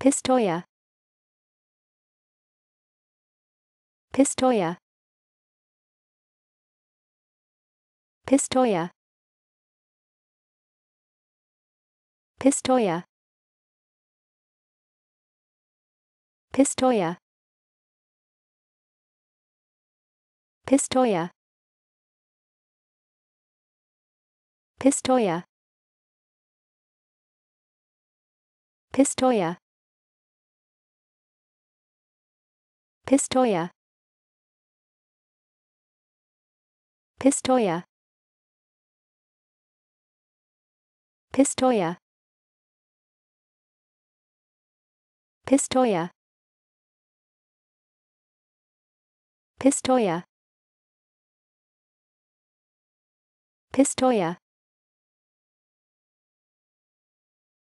Pistoia Pistoia Pistoia Pistoia Pistoia Pistoia Pistoia Pistoia Pistoia Pistoia Pistoia Pistoia Pistoia Pistoia